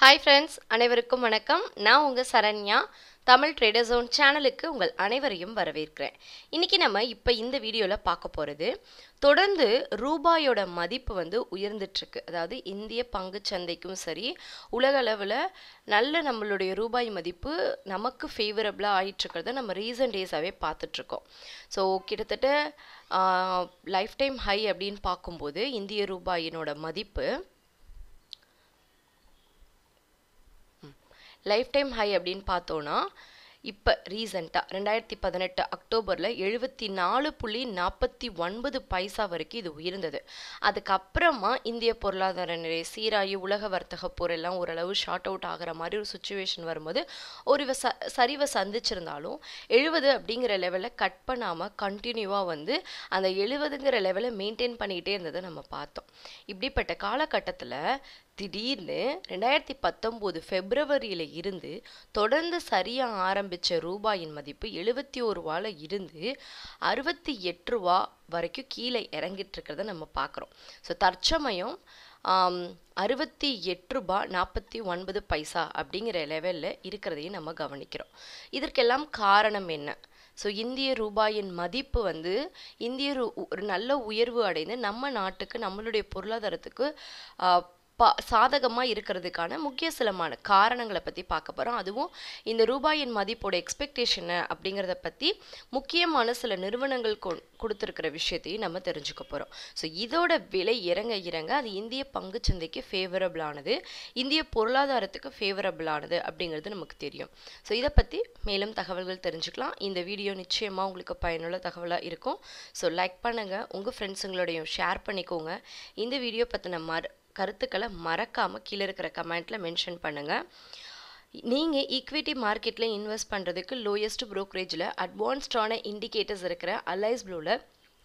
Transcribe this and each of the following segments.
hi friends அனைவருக்கும் வணக்கம் நான் உங்கள் சரண்யா தமிழ் ட்ரேடர் ஜோன் சேனலுக்கு உங்கள் அனைவரையும் வரவேற்கிறேன் இன்றைக்கி நம்ம இப்போ இந்த வீடியோவில் பார்க்க போகிறது தொடர்ந்து ரூபாயோட மதிப்பு வந்து உயர்ந்துட்டுருக்கு அதாவது இந்திய பங்கு சந்தைக்கும் சரி உலகளவில் நல்ல நம்மளுடைய ரூபாய் மதிப்பு நமக்கு ஃபேவரபிளாக ஆகிட்டுருக்கிறத நம்ம ரீசன்ட் டேஸாகவே பார்த்துட்ருக்கோம் ஸோ கிட்டத்தட்ட லைஃப் டைம் ஹை அப்படின்னு பார்க்கும்போது இந்திய ரூபாயினோட மதிப்பு லைஃப் டைம் ஹை அப்படின்னு பார்த்தோன்னா இப்போ ரீசண்டாக ரெண்டாயிரத்தி பதினெட்டு அக்டோபரில் எழுபத்தி நாலு புள்ளி நாற்பத்தி ஒன்பது பைசா வரைக்கும் இது உயர்ந்தது அதுக்கப்புறமா இந்திய பொருளாதார நிலை சீராகி உலக வர்த்தக போர் எல்லாம் ஓரளவு ஷார்ட் அவுட் ஆகிற மாதிரி ஒரு சுச்சுவேஷன் வரும்போது ஒரு ச சரிவை சந்திச்சிருந்தாலும் எழுபது அப்படிங்கிற லெவலில் கட் பண்ணாமல் கண்டினியூவாக வந்து அந்த எழுபதுங்கிற லெவலை மெயின்டைன் பண்ணிக்கிட்டே இருந்ததை நம்ம பார்த்தோம் இப்படிப்பட்ட காலகட்டத்தில் திடீர்னு ரெண்டாயிரத்தி பத்தொம்போது ஃபெப்ரவரியில் இருந்து தொடர்ந்து சரியாக ஆரம்பித்த ரூபாயின் மதிப்பு எழுபத்தி ஒரு ரூபாவில் இருந்து அறுபத்தி எட்டு ரூபா வரைக்கும் கீழே இறங்கிட்டு இருக்கிறத நம்ம பார்க்குறோம் ஸோ தற்சமயம் அறுபத்தி எட்டு ரூபா நாற்பத்தி ஒன்பது பைசா அப்படிங்கிற லெவலில் இருக்கிறதையும் நம்ம கவனிக்கிறோம் இதற்கெல்லாம் காரணம் என்ன ஸோ இந்திய ரூபாயின் மதிப்பு வந்து இந்திய ஒரு நல்ல உயர்வு அடைந்து நம்ம நாட்டுக்கு நம்மளுடைய பொருளாதாரத்துக்கு பா சாதகமாக இருக்கிறதுக்கான முக்கிய சிலமான காரணங்களை பற்றி பார்க்க போகிறோம் அதுவும் இந்த ரூபாயின் மதிப்போட எக்ஸ்பெக்டேஷன் அப்படிங்கிறத பற்றி முக்கியமான சில நிறுவனங்கள் கொ கொடுத்துருக்கிற விஷயத்தையும் நம்ம தெரிஞ்சுக்க போகிறோம் ஸோ இதோட விலை இறங்க இறங்க அது இந்திய பங்குச்சந்தைக்கு ஃபேவரபிளானது இந்திய பொருளாதாரத்துக்கு ஃபேவரபிளானது அப்படிங்கிறது நமக்கு தெரியும் ஸோ இதை பற்றி மேலும் தகவல்கள் தெரிஞ்சுக்கலாம் இந்த வீடியோ நிச்சயமாக உங்களுக்கு பயனுள்ள தகவலாக இருக்கும் ஸோ லைக் பண்ணுங்கள் உங்கள் ஃப்ரெண்ட்ஸுங்களோடையும் ஷேர் பண்ணிக்கோங்க இந்த வீடியோ பற்றின மறு கருத்துக்களை மறக்காமல் கீழே இருக்கிற கமெண்ட்டில் மென்ஷன் பண்ணுங்கள் நீங்கள் ஈக்விட்டி மார்க்கெட்டில் இன்வெஸ்ட் பண்ணுறதுக்கு லோயஸ்ட் ப்ரோக்கரேஜில் அட்வான்ஸ்டான இண்டிகேட்டர்ஸ் இருக்கிற அலைஸ் ப்ளூவில்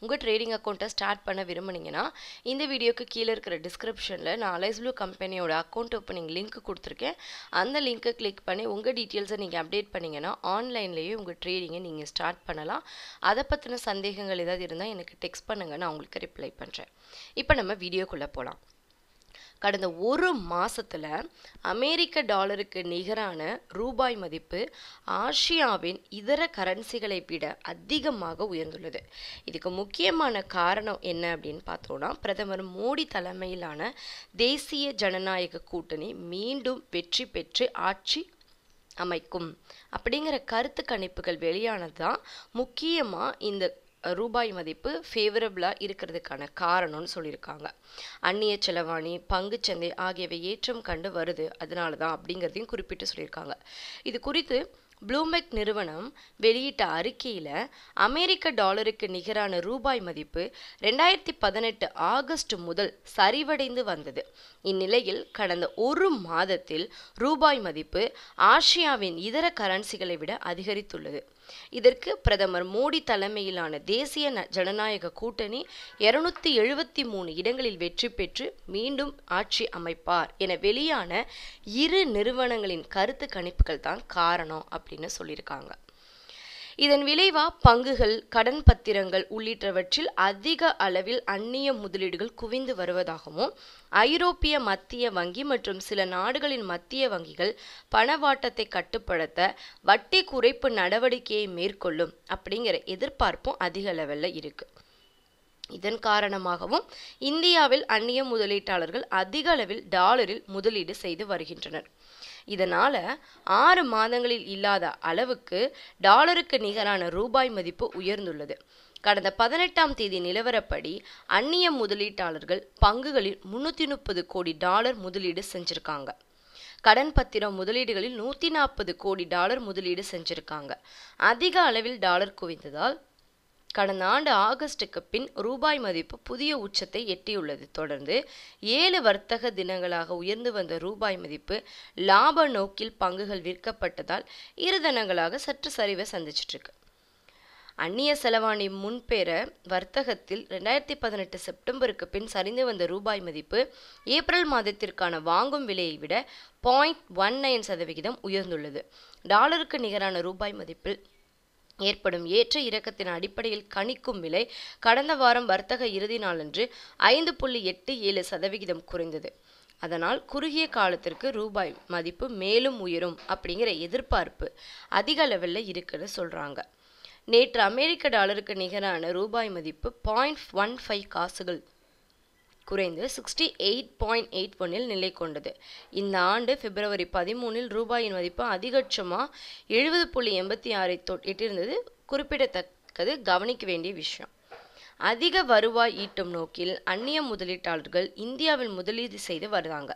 உங்கள் ட்ரேடிங் அக்கௌண்ட்டை ஸ்டார்ட் பண்ண விரும்புனீங்கன்னா இந்த வீடியோக்கு கீழே இருக்கிற டிஸ்கிரிப்ஷனில் நான் அலைஸ் ப்ளூ கம்பெனியோட அக்கௌண்ட் ஓப்பனிங் லிங்க் கொடுத்துருக்கேன் அந்த லிங்க்கை கிளிக் பண்ணி உங்கள் டீட்டெயில்ஸை நீங்கள் அப்டேட் பண்ணிங்கன்னா ஆன்லைன்லேயே உங்கள் ட்ரேடிங்கை நீங்கள் ஸ்டார்ட் பண்ணலாம் அதை பற்றின சந்தேகங்கள் ஏதாவது இருந்தால் எனக்கு டெக்ஸ்ட் பண்ணுங்கள் நான் உங்களுக்கு ரிப்ளை பண்ணுறேன் இப்போ நம்ம வீடியோக்குள்ளே போகலாம் கடந்த ஒரு மாதத்தில் அமெரிக்க டாலருக்கு நிகரான ரூபாய் மதிப்பு ஆசியாவின் இதர கரன்சிகளை விட அதிகமாக உயர்ந்துள்ளது இதுக்கு முக்கியமான காரணம் என்ன அப்படின்னு பார்த்தோன்னா பிரதமர் மோடி தலைமையிலான தேசிய ஜனநாயக கூட்டணி மீண்டும் வெற்றி பெற்று ஆட்சி அமைக்கும் அப்படிங்கிற கருத்து கணிப்புகள் வெளியானது தான் முக்கியமாக இந்த ரூபாய் மதிப்பு ஃபேவரபிளாக இருக்கிறதுக்கான காரணம்னு சொல்லியிருக்காங்க அந்நிய செலவாணி பங்குச்சந்தை ஆகியவை ஏற்றம் கண்டு வருது அதனால தான் அப்படிங்கிறதையும் குறிப்பிட்டு சொல்லியிருக்காங்க இது குறித்து ப்ளூம்பெக் நிறுவனம் வெளியிட்ட அறிக்கையில் அமெரிக்க டாலருக்கு நிகரான ரூபாய் மதிப்பு ரெண்டாயிரத்தி பதினெட்டு ஆகஸ்ட் முதல் சரிவடைந்து வந்தது இந்நிலையில் கடந்த ஒரு மாதத்தில் ரூபாய் மதிப்பு ஆசியாவின் இதர கரன்சிகளை விட அதிகரித்துள்ளது இதற்கு பிரதமர் மோடி தலைமையிலான தேசிய ஜனநாயக கூட்டணி இருநூத்தி எழுபத்தி மூணு இடங்களில் வெற்றி பெற்று மீண்டும் ஆட்சி அமைப்பார் என வெளியான இரு நிறுவனங்களின் கருத்து கணிப்புகள் தான் காரணம் அப்படி அப்படின்னு சொல்லியிருக்காங்க இதன் விளைவா பங்குகள் கடன் பத்திரங்கள் உள்ளிட்டவற்றில் அதிக அளவில் அந்நிய முதலீடுகள் குவிந்து வருவதாகவும் ஐரோப்பிய மத்திய வங்கி மற்றும் சில நாடுகளின் மத்திய வங்கிகள் பணவாட்டத்தை கட்டுப்படுத்த வட்டி குறைப்பு நடவடிக்கையை மேற்கொள்ளும் அப்படிங்கிற எதிர்பார்ப்பும் அதிக லெவலில் இருக்கு இதன் காரணமாகவும் இந்தியாவில் அந்நிய முதலீட்டாளர்கள் அதிக அளவில் டாலரில் முதலீடு செய்து வருகின்றனர் இதனால் ஆறு மாதங்களில் இல்லாத அளவுக்கு டாலருக்கு நிகரான ரூபாய் மதிப்பு உயர்ந்துள்ளது கடந்த பதினெட்டாம் தேதி நிலவரப்படி அந்நிய முதலீட்டாளர்கள் பங்குகளில் முன்னூற்றி முப்பது கோடி டாலர் முதலீடு செஞ்சுருக்காங்க கடன் பத்திரம் முதலீடுகளில் நூற்றி நாற்பது கோடி டாலர் முதலீடு செஞ்சுருக்காங்க அதிக அளவில் டாலர் குவிந்ததால் கடந்த ஆண்டு ஆகஸ்டுக்கு பின் ரூபாய் மதிப்பு புதிய உச்சத்தை எட்டியுள்ளது தொடர்ந்து ஏழு வர்த்தக தினங்களாக உயர்ந்து வந்த ரூபாய் மதிப்பு லாப நோக்கில் பங்குகள் விற்கப்பட்டதால் இரு தினங்களாக சற்று சரிவை சந்திச்சிட்ருக்கு அந்நிய செலவாணி முன்பெற வர்த்தகத்தில் ரெண்டாயிரத்தி பதினெட்டு செப்டம்பருக்கு பின் சரிந்து வந்த ரூபாய் மதிப்பு ஏப்ரல் மாதத்திற்கான வாங்கும் விலையை விட பாயிண்ட் ஒன் நைன் சதவிகிதம் உயர்ந்துள்ளது டாலருக்கு நிகரான ரூபாய் மதிப்பில் ஏற்படும் ஏற்ற இறக்கத்தின் அடிப்படையில் கணிக்கும் விலை கடந்த வாரம் வர்த்தக இறுதி நாளன்று ஐந்து புள்ளி எட்டு ஏழு சதவிகிதம் குறைந்தது அதனால் குறுகிய காலத்திற்கு ரூபாய் மதிப்பு மேலும் உயரும் அப்படிங்கிற எதிர்பார்ப்பு அதிக அளவில் இருக்குன்னு சொல்கிறாங்க நேற்று அமெரிக்க டாலருக்கு நிகரான ரூபாய் மதிப்பு பாயிண்ட் ஒன் ஃபைவ் காசுகள் குறைந்து சிக்ஸ்டி எயிட் பாயிண்ட் எயிட் ஒன்னில் நிலை கொண்டது இந்த ஆண்டு பிப்ரவரி பதிமூனில் ரூபாயின் மதிப்பு அதிகபட்சமாக எழுபது புள்ளி எண்பத்தி ஆறை எட்டிருந்தது குறிப்பிடத்தக்கது கவனிக்க வேண்டிய விஷயம் அதிக வருவாய் ஈட்டும் நோக்கில் அந்நிய முதலீட்டாளர்கள் இந்தியாவில் முதலீடு செய்து வருதாங்க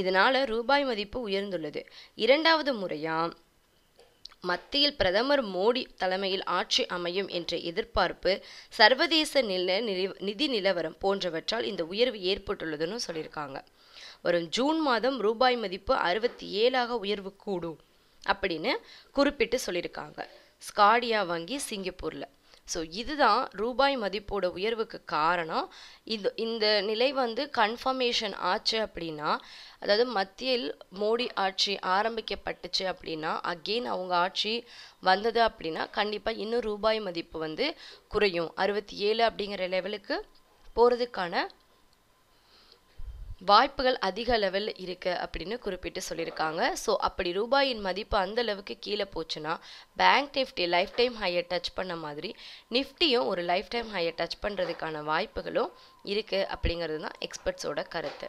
இதனால் ரூபாய் மதிப்பு உயர்ந்துள்ளது இரண்டாவது முறையாக மத்தியில் பிரதமர் மோடி தலைமையில் ஆட்சி அமையும் என்ற எதிர்பார்ப்பு சர்வதேச நில நிதி நிலவரம் போன்றவற்றால் இந்த உயர்வு ஏற்பட்டுள்ளதுன்னு சொல்லியிருக்காங்க வரும் ஜூன் மாதம் ரூபாய் மதிப்பு அறுபத்தி ஏழாக உயர்வு கூடும் அப்படின்னு குறிப்பிட்டு சொல்லியிருக்காங்க ஸ்காடியா வங்கி சிங்கப்பூரில் ஸோ இதுதான் ரூபாய் மதிப்போட உயர்வுக்கு காரணம் இது இந்த நிலை வந்து கன்ஃபர்மேஷன் ஆச்சு அப்படின்னா அதாவது மத்தியில் மோடி ஆட்சி ஆரம்பிக்கப்பட்டுச்சு அப்படின்னா அகெயின் அவங்க ஆட்சி வந்தது அப்படின்னா கண்டிப்பாக இன்னும் ரூபாய் மதிப்பு வந்து குறையும் அறுபத்தி ஏழு அப்படிங்கிற லெவலுக்கு போகிறதுக்கான வாய்ப்புகள் அதிக அளவில் இருக்கு அப்படின்னு குறிப்பிட்டு சொல்லியிருக்காங்க ஸோ அப்படி ரூபாயின் மதிப்பு அந்த அளவுக்கு கீழே போச்சுன்னா பேங்க் நிஃப்டி லைஃப் டைம் ஹையை டச் பண்ண மாதிரி நிஃப்டியும் ஒரு லைஃப் டைம் ஹையை டச் பண்ணுறதுக்கான வாய்ப்புகளும் இருக்குது அப்படிங்கிறது தான் எக்ஸ்பர்ட்ஸோட கருத்து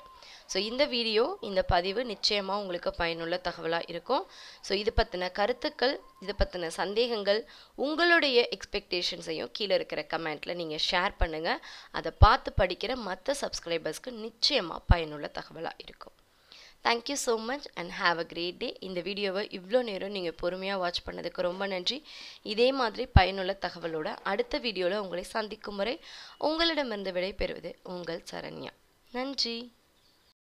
ஸோ இந்த வீடியோ இந்த பதிவு நிச்சயமாக உங்களுக்கு பயனுள்ள தகவலாக இருக்கும் ஸோ இது பற்றின கருத்துக்கள் இது பற்றின சந்தேகங்கள் உங்களுடைய எக்ஸ்பெக்டேஷன்ஸையும் கீழே இருக்கிற கமெண்ட்டில் நீங்கள் ஷேர் பண்ணுங்கள் அதை பார்த்து படிக்கிற மற்ற சப்ஸ்கிரைபர்ஸ்க்கு நிச்சயமாக பயனுள்ள தகவலாக இருக்கும் thank you so much and have a great day இந்த வீடியோவை இவ்வளோ நேரம் நீங்கள் பொறுமையாக வாட்ச் பண்ணதுக்கு ரொம்ப நன்றி இதே மாதிரி பயனுள்ள தகவலோட அடுத்த வீடியோவில் உங்களை சந்திக்கும் முறை உங்களிடமிருந்து விடைபெறுவது உங்கள் சரண்யா நன்றி